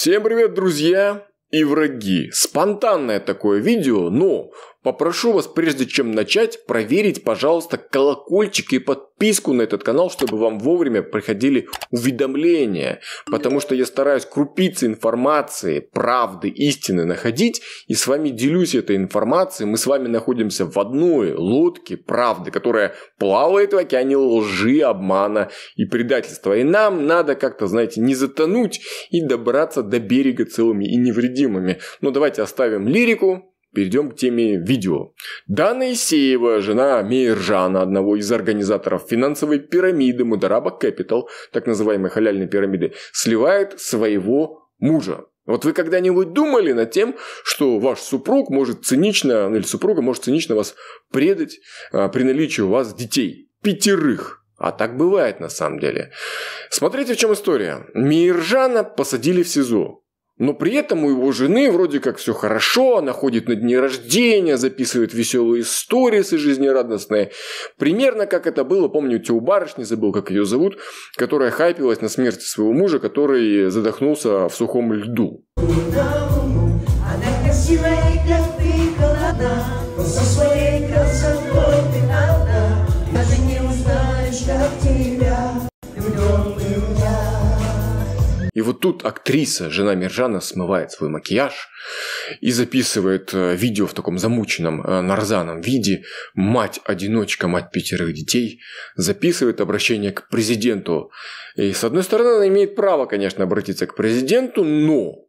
Всем привет, друзья и враги. Спонтанное такое видео, но Попрошу вас, прежде чем начать, проверить, пожалуйста, колокольчик и подписку на этот канал, чтобы вам вовремя приходили уведомления. Потому что я стараюсь крупицы информации, правды, истины находить. И с вами делюсь этой информацией. Мы с вами находимся в одной лодке правды, которая плавает в океане лжи, обмана и предательства. И нам надо как-то, знаете, не затонуть и добраться до берега целыми и невредимыми. Но давайте оставим лирику, Перейдем к теме видео. Дана Исеева, жена Мейржана, одного из организаторов финансовой пирамиды Мудараба Капитал, так называемой халяльной пирамиды, сливает своего мужа. Вот вы когда-нибудь думали над тем, что ваш супруг может цинично, ну, или супруга может цинично вас предать а, при наличии у вас детей? Пятерых. А так бывает на самом деле. Смотрите, в чем история. Миржана посадили в СИЗО. Но при этом у его жены вроде как все хорошо, она ходит на дни рождения, записывает веселые истории и жизнерадостные. Примерно как это было, помню, у барышни, забыл, как ее зовут, которая хайпилась на смерти своего мужа, который задохнулся в сухом льду. Она красивая И вот тут актриса, жена Миржана, смывает свой макияж и записывает э, видео в таком замученном э, нарзаном виде. Мать-одиночка, мать пятерых детей, записывает обращение к президенту. И с одной стороны, она имеет право, конечно, обратиться к президенту, но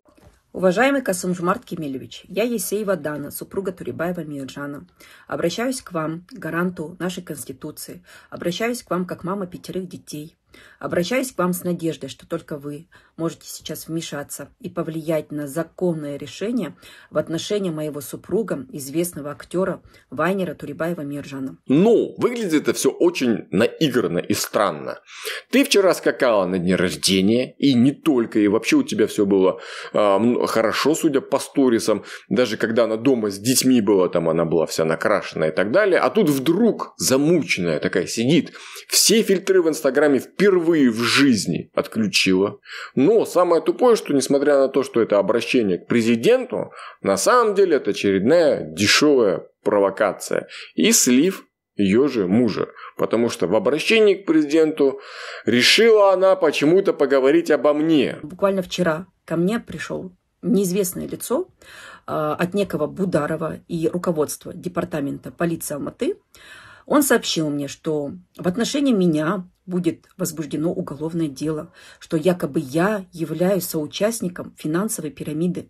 Уважаемый Касымжмарт Кемелевич, я Есеева Дана, супруга Турибаева Миржана. Обращаюсь к вам, гаранту нашей Конституции. Обращаюсь к вам как мама пятерых детей. Обращаюсь к вам с надеждой, что только вы можете сейчас вмешаться и повлиять на законное решение в отношении моего супруга, известного актера Вайнера Турибаева Миржана. Ну, выглядит это все очень наигранно и странно. Ты вчера скакала на дне рождения, и не только, и вообще у тебя все было э, хорошо, судя по сторисам. Даже когда она дома с детьми была, там она была вся накрашена и так далее. А тут вдруг замученная такая сидит. Все фильтры в Инстаграме впервые впервые в жизни отключила. Но самое тупое, что несмотря на то, что это обращение к президенту, на самом деле это очередная дешевая провокация и слив ее же мужа. Потому что в обращении к президенту решила она почему-то поговорить обо мне. Буквально вчера ко мне пришел неизвестное лицо э, от некого Бударова и руководства департамента полиции Алматы. Он сообщил мне, что в отношении меня будет возбуждено уголовное дело, что якобы я являюсь соучастником финансовой пирамиды,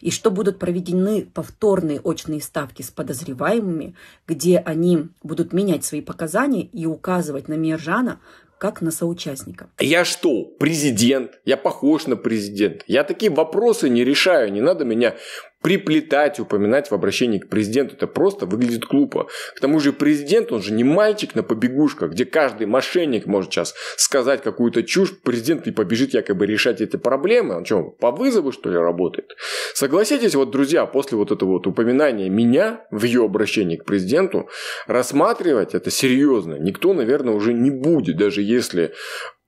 и что будут проведены повторные очные ставки с подозреваемыми, где они будут менять свои показания и указывать на Миржана как на соучастника. Я что, президент? Я похож на президент? Я такие вопросы не решаю, не надо меня приплетать, упоминать в обращении к президенту. Это просто выглядит глупо. К тому же президент, он же не мальчик на побегушках, где каждый мошенник может сейчас сказать какую-то чушь, президент и побежит якобы решать эти проблемы. Он что, по вызову, что ли, работает? Согласитесь, вот, друзья, после вот этого вот упоминания меня в ее обращении к президенту, рассматривать это серьезно никто, наверное, уже не будет, даже если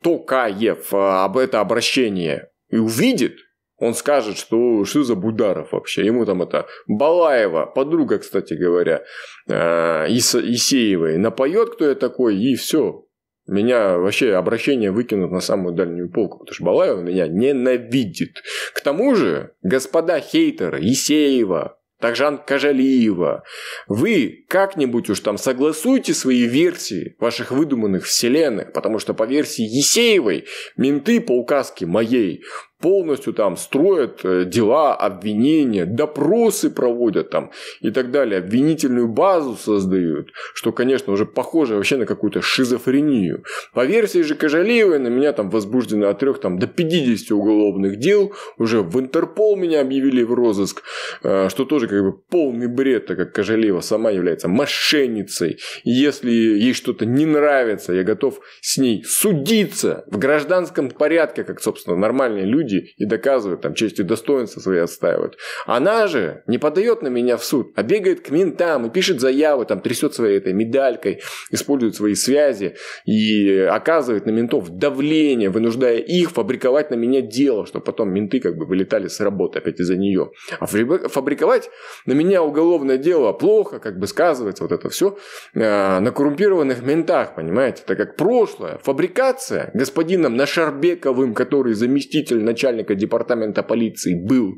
Токаев э, об это обращение и увидит, он скажет, что что за Бударов вообще. Ему там это Балаева, подруга, кстати говоря, э, Ис, Исеевой, напоет, кто я такой, и все. Меня вообще обращение выкинут на самую дальнюю полку, потому что Балаева меня ненавидит. К тому же, господа хейтеры, Исеева, Такжан Кажалиева, вы как-нибудь уж там согласуйте свои версии ваших выдуманных вселенных, потому что по версии Есеевой менты по указке моей полностью там строят э, дела, обвинения, допросы проводят там и так далее, обвинительную базу создают, что, конечно, уже похоже вообще на какую-то шизофрению. По версии же Кожалиевой на меня там возбуждено от 3 там, до 50 уголовных дел, уже в Интерпол меня объявили в розыск, э, что тоже как бы полный бред, так как Кожалиева сама является мошенницей. И если ей что-то не нравится, я готов с ней судиться в гражданском порядке, как, собственно, нормальные люди судьи и доказывают, там, честь и достоинство свои отстаивают. Она же не подает на меня в суд, а бегает к ментам и пишет заявы, там, трясет своей этой медалькой, использует свои связи и оказывает на ментов давление, вынуждая их фабриковать на меня дело, чтобы потом менты как бы вылетали с работы опять из-за нее. А фабриковать на меня уголовное дело плохо, как бы сказывается вот это все э, на коррумпированных ментах, понимаете? Это как прошлое. Фабрикация господином Нашарбековым, который заместитель начальника начальника департамента полиции был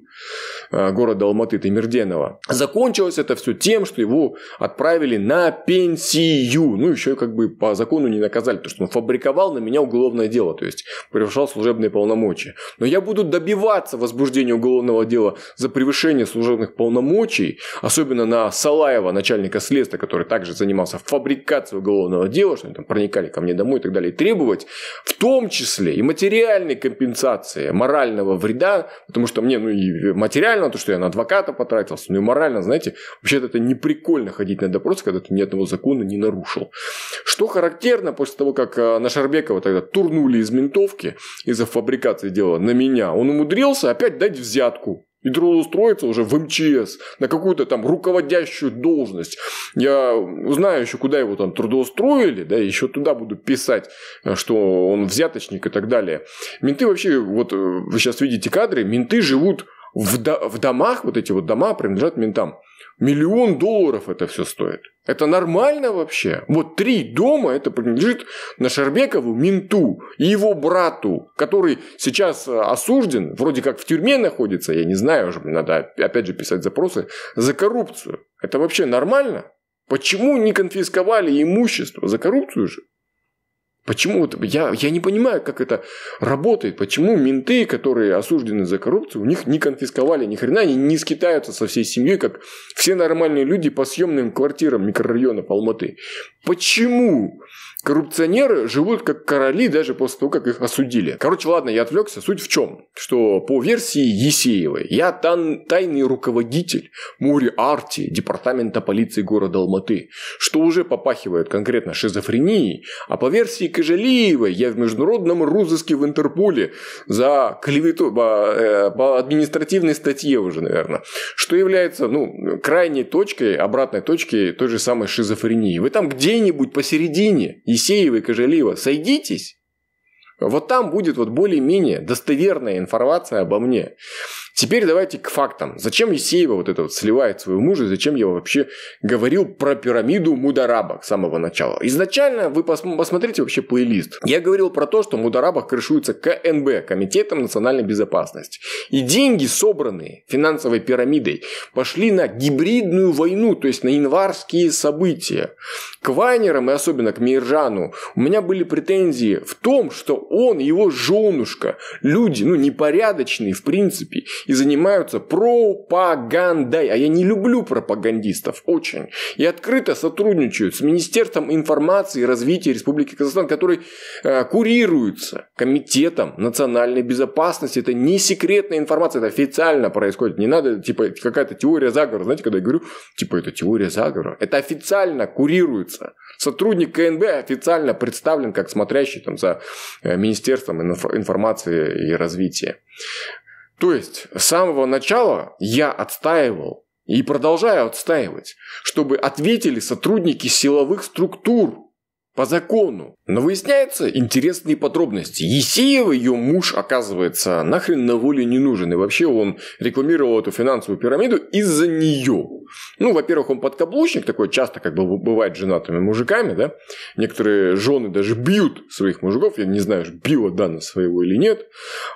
э, города Алматы Тимирденова. Закончилось это все тем, что его отправили на пенсию. Ну, еще как бы по закону не наказали, потому что он фабриковал на меня уголовное дело, то есть превышал служебные полномочия. Но я буду добиваться возбуждения уголовного дела за превышение служебных полномочий, особенно на Салаева, начальника следствия, который также занимался фабрикацией уголовного дела, что они там проникали ко мне домой и так далее, и требовать в том числе и материальной компенсации, моральной морального вреда, потому что мне, ну и материально, то, что я на адвоката потратился, ну и морально, знаете, вообще-то это не прикольно ходить на допрос, когда ты ни одного закона не нарушил. Что характерно, после того, как э, на Шарбекова тогда турнули из ментовки из-за фабрикации дела на меня, он умудрился опять дать взятку и трудоустроиться уже в МЧС на какую-то там руководящую должность. Я знаю еще, куда его там трудоустроили, да, еще туда буду писать, э, что он взяточник и так далее. Менты вообще, вот э, вы сейчас видите кадры, менты живут в, до, в домах, вот эти вот дома принадлежат ментам. Миллион долларов это все стоит. Это нормально вообще? Вот три дома это принадлежит Нашербекову менту и его брату, который сейчас э, осужден, вроде как в тюрьме находится, я не знаю, уже надо опять же писать запросы, за коррупцию. Это вообще нормально? Почему не конфисковали имущество за коррупцию же? Почему вот я, я не понимаю, как это работает. Почему менты, которые осуждены за коррупцию, у них не конфисковали ни хрена, они не скитаются со всей семьей, как все нормальные люди по съемным квартирам микрорайонов Алматы. Почему? Коррупционеры живут как короли даже после того, как их осудили. Короче, ладно, я отвлекся. Суть в чем? Что по версии Есеевой, я тан- тайный руководитель Мури Арти, департамента полиции города Алматы, что уже попахивает конкретно шизофренией, а по версии Кожалиевой, я в международном розыске в Интерполе за клевету по, э, по административной статье уже, наверное, что является ну, крайней точкой, обратной точкой той же самой шизофрении. Вы там где-нибудь посередине, Исеева и Кожелива, сойдитесь. Вот там будет вот более-менее достоверная информация обо мне. Теперь давайте к фактам. Зачем Есеева вот это вот сливает своего мужа, зачем я вообще говорил про пирамиду Мударабах с самого начала? Изначально вы пос посмотрите вообще плейлист. Я говорил про то, что Мударабах крышуется КНБ, Комитетом национальной безопасности. И деньги, собранные финансовой пирамидой, пошли на гибридную войну, то есть на январские события. К Вайнерам и особенно к Миржану у меня были претензии в том, что он, его женушка, люди, ну, непорядочные в принципе, и занимаются пропагандой. А я не люблю пропагандистов, очень. И открыто сотрудничают с Министерством информации и развития Республики Казахстан, который э, курируется Комитетом национальной безопасности. Это не секретная информация, это официально происходит. Не надо, типа, какая-то теория заговора. Знаете, когда я говорю, типа, это теория заговора. Это официально курируется. Сотрудник КНБ официально представлен как смотрящий там, за э, Министерством информации и развития. То есть с самого начала я отстаивал и продолжаю отстаивать, чтобы ответили сотрудники силовых структур по закону. Но выясняются интересные подробности. Есеева, ее муж, оказывается, нахрен на воле не нужен. И вообще он рекламировал эту финансовую пирамиду из-за нее. Ну, во-первых, он подкаблучник такой, часто как бы бывает женатыми мужиками, да. Некоторые жены даже бьют своих мужиков. Я не знаю, била Дана своего или нет.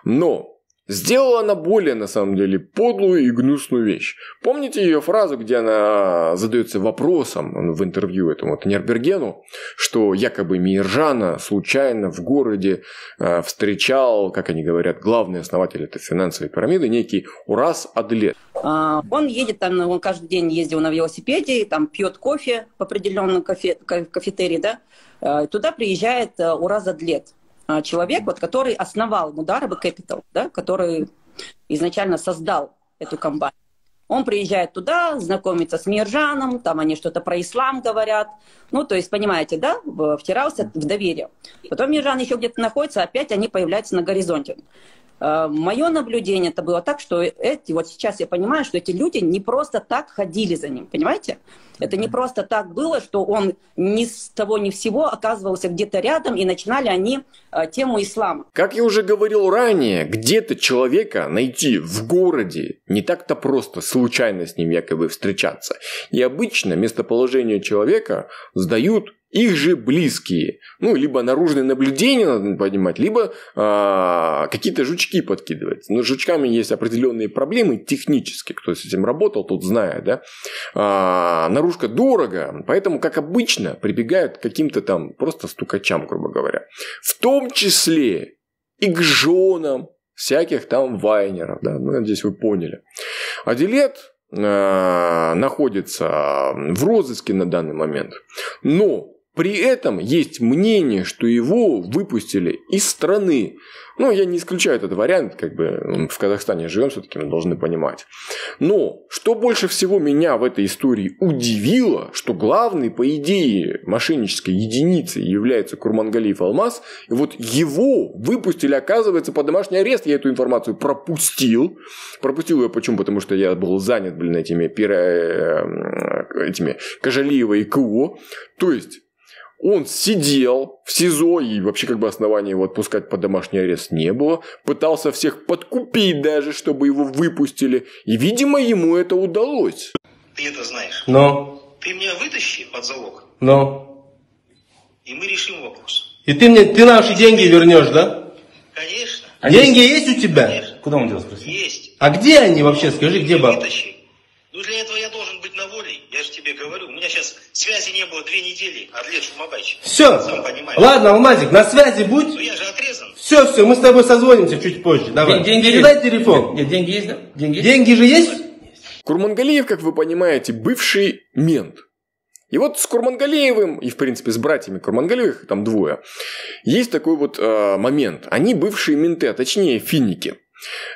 Но Сделала она более, на самом деле, подлую и гнусную вещь. Помните ее фразу, где она задается вопросом в интервью этому Тенербергену, что якобы Миржана случайно в городе э, встречал, как они говорят, главный основатель этой финансовой пирамиды, некий Урас Адлет. А, он едет там, он каждый день ездил на велосипеде, там пьет кофе в определенном кофе, кофетерии, да? Э, туда приезжает э, Ураз Адлет – а, человек, вот, который основал Мудараба Capital, да, который изначально создал эту компанию. Он приезжает туда, знакомится с Миржаном, там они что-то про ислам говорят. Ну, то есть, понимаете, да, втирался в доверие. Потом Миржан еще где-то находится, опять они появляются на горизонте. Э, Мое наблюдение это было так, что эти, вот сейчас я понимаю, что эти люди не просто так ходили за ним, понимаете? Это не просто так было, что он ни с того ни всего оказывался где-то рядом, и начинали они э, тему ислама. Как я уже говорил ранее, где-то человека найти в городе не так-то просто случайно с ним якобы встречаться. И обычно местоположение человека сдают их же близкие. Ну, либо наружное наблюдение надо поднимать, либо э, какие-то жучки подкидывать. Но с жучками есть определенные проблемы технически. Кто с этим работал, тот знает, да. Э, наружка дорого, поэтому, как обычно, прибегают к каким-то там просто стукачам, грубо говоря. В том числе и к женам всяких там вайнеров, да. Ну, надеюсь, вы поняли. А находится в розыске на данный момент. Но при этом есть мнение, что его выпустили из страны. Ну, я не исключаю этот вариант, как бы в Казахстане живем, все-таки мы должны понимать. Но что больше всего меня в этой истории удивило, что главный по идее, мошеннической единицей является Курмангалиев Алмаз, и вот его выпустили, оказывается, под домашний арест. Я эту информацию пропустил. Пропустил ее почему? Потому что я был занят, блин, этими, пиро... Э, этими Кожалиева и КО. То есть, он сидел в СИЗО, и вообще как бы основания его отпускать под домашний арест не было. Пытался всех подкупить даже, чтобы его выпустили. И, видимо, ему это удалось. Ты это знаешь. Но. Ты меня вытащи под залог. Но. И мы решим вопрос. И ты мне, ты наши Конечно. деньги вернешь, да? Конечно. А деньги есть, есть у тебя? Конечно. Куда он делся? Есть. А где они вообще? Скажи, где бабки? Вытащи. Ну, для этого тебе говорю, у меня сейчас связи не было две недели, Адлер Шумабаевич. Все. Сам понимаешь. Ладно, Алмазик, на связи будь. Ну я же отрезан. Все, все, мы с тобой созвонимся чуть позже. Давай. Деньги Передай есть. телефон. Нет, деньги есть, да? Деньги, деньги же есть? Курмангалиев, как вы понимаете, бывший мент. И вот с Курмангалеевым, и в принципе с братьями Курмангалеевых, там двое, есть такой вот э, момент. Они бывшие менты, а точнее финики.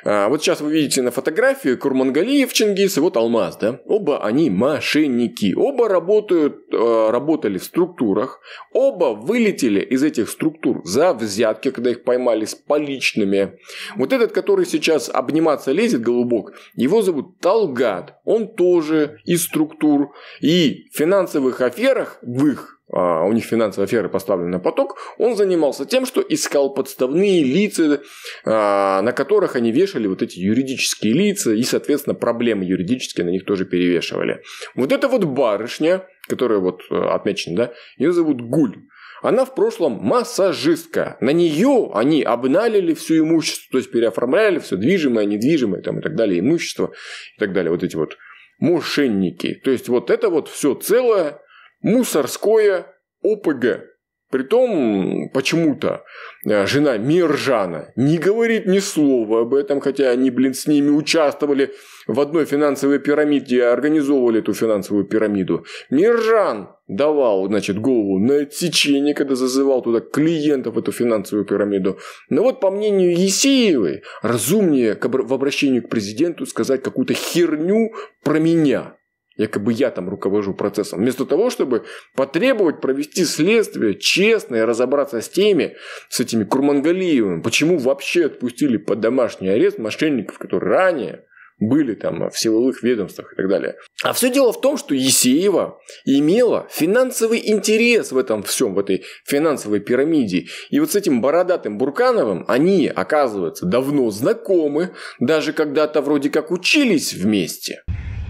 А, вот сейчас вы видите на фотографии Курмангалиев Чингис и вот Алмаз, да? Оба они мошенники, оба работают, э, работали в структурах, оба вылетели из этих структур за взятки, когда их поймали с поличными. Вот этот, который сейчас обниматься лезет, Голубок, его зовут Талгат, он тоже из структур и в финансовых аферах в их а, у них финансовые аферы поставлены на поток, он занимался тем, что искал подставные лица, а, на которых они вешали вот эти юридические лица, и, соответственно, проблемы юридические на них тоже перевешивали. Вот эта вот барышня, которая вот э, отмечена, да, ее зовут Гуль. Она в прошлом массажистка. На нее они обналили все имущество, то есть переоформляли все движимое, недвижимое там, и так далее, имущество и так далее. Вот эти вот мошенники. То есть вот это вот все целое мусорское ОПГ. Притом, почему-то, э, жена Миржана не говорит ни слова об этом, хотя они, блин, с ними участвовали в одной финансовой пирамиде, организовывали эту финансовую пирамиду. Миржан давал, значит, голову на отсечение, когда зазывал туда клиентов в эту финансовую пирамиду. Но вот, по мнению Есеевой, разумнее в обращении к президенту сказать какую-то херню про меня – Якобы я там руковожу процессом. Вместо того, чтобы потребовать провести следствие честно и разобраться с теми, с этими Курмангалиевым. Почему вообще отпустили под домашний арест мошенников, которые ранее были там в силовых ведомствах и так далее. А все дело в том, что Есеева имела финансовый интерес в этом всем, в этой финансовой пирамиде. И вот с этим бородатым Буркановым они, оказывается, давно знакомы, даже когда-то вроде как учились вместе.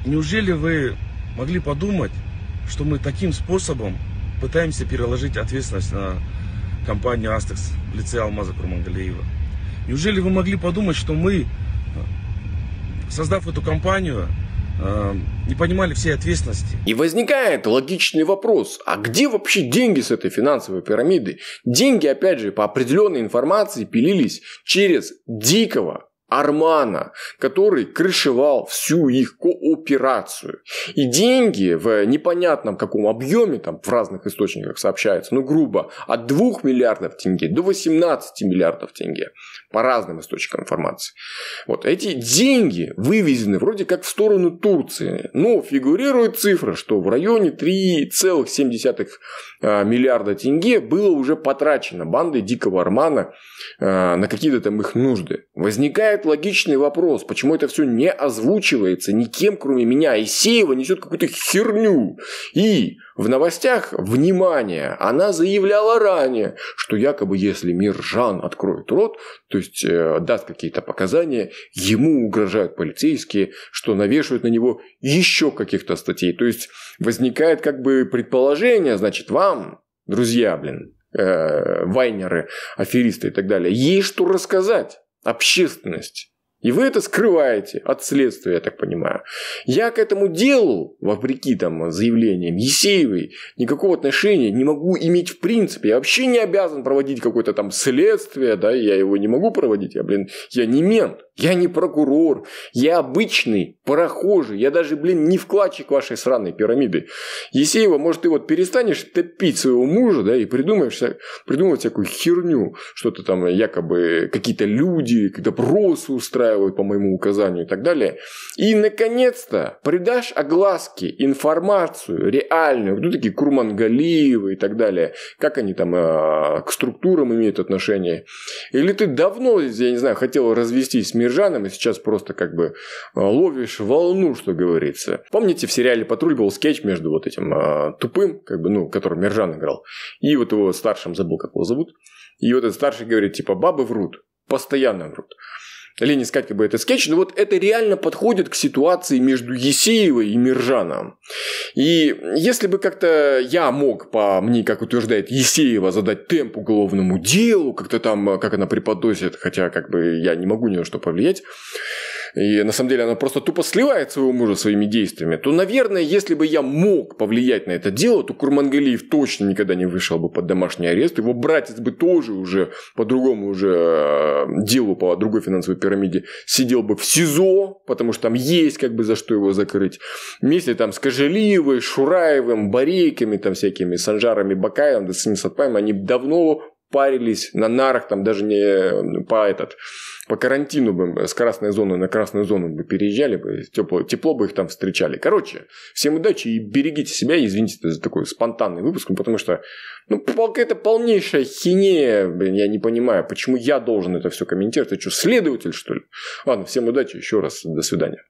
Неужели вы могли подумать, что мы таким способом пытаемся переложить ответственность на компанию Астекс в лице Алмаза Курмангалиева? Неужели вы могли подумать, что мы, создав эту компанию, э, не понимали всей ответственности. И возникает логичный вопрос, а где вообще деньги с этой финансовой пирамиды? Деньги, опять же, по определенной информации пилились через дикого Армана, который крышевал всю их кооперацию. И деньги в непонятном каком объеме, там в разных источниках сообщается, ну грубо, от 2 миллиардов тенге до 18 миллиардов тенге, по разным источникам информации. Вот эти деньги вывезены вроде как в сторону Турции, но фигурирует цифра, что в районе 3,7 а, миллиарда тенге было уже потрачено бандой Дикого Армана а, на какие-то там их нужды. Возникает логичный вопрос, почему это все не озвучивается никем, кроме меня. Исеева несет какую-то херню. И в новостях, внимание, она заявляла ранее, что якобы если Миржан откроет рот, то есть э, даст какие-то показания, ему угрожают полицейские, что навешивают на него еще каких-то статей. То есть возникает как бы предположение, значит, вам, друзья, блин, э, вайнеры, аферисты и так далее, есть что рассказать общественность и вы это скрываете от следствия, я так понимаю. Я к этому делу, вопреки там заявлениям Есеевой, никакого отношения не могу иметь в принципе. Я вообще не обязан проводить какое-то там следствие, да, я его не могу проводить. Я, блин, я не мент, я не прокурор, я обычный прохожий, я даже, блин, не вкладчик вашей сраной пирамиды. Есеева, может, ты вот перестанешь топить своего мужа, да, и придумаешь, придумывать всякую херню, что-то там якобы какие-то люди, какие-то просы устраивают, настаивают по моему указанию и так далее. И, наконец-то, придашь огласке информацию реальную, кто такие Курмангалиевы и так далее, как они там э, к структурам имеют отношение. Или ты давно, я не знаю, хотел развестись с Миржаном и сейчас просто как бы э, ловишь волну, что говорится. Помните, в сериале «Патруль» был скетч между вот этим э, тупым, как бы, ну, который Миржан играл, и вот его старшим, забыл, как его зовут, и вот этот старший говорит, типа, бабы врут, постоянно врут лень искать как бы это скетч, но ну вот это реально подходит к ситуации между Есеевой и Миржаном. И если бы как-то я мог, по мне, как утверждает Есеева, задать темп уголовному делу, как-то там, как она преподносит, хотя как бы я не могу ни на что повлиять, и на самом деле она просто тупо сливает своего мужа своими действиями, то, наверное, если бы я мог повлиять на это дело, то Курмангалиев точно никогда не вышел бы под домашний арест, его братец бы тоже уже по другому уже э, делу, по другой финансовой пирамиде сидел бы в СИЗО, потому что там есть как бы за что его закрыть, вместе там с Кожелиевой, Шураевым, Барейками, там всякими Санжарами, Бакаевым, Дасанин Сатпаем, они давно парились на нарах, там даже не по этот, по карантину бы э, с красной зоны на красную зону бы переезжали бы, тепло, тепло бы их там встречали. Короче, всем удачи и берегите себя, извините за такой спонтанный выпуск, ну, потому что, ну, какая-то полнейшая хинея, блин, я не понимаю, почему я должен это все комментировать, это что, следователь, что ли? Ладно, всем удачи, еще раз, до свидания.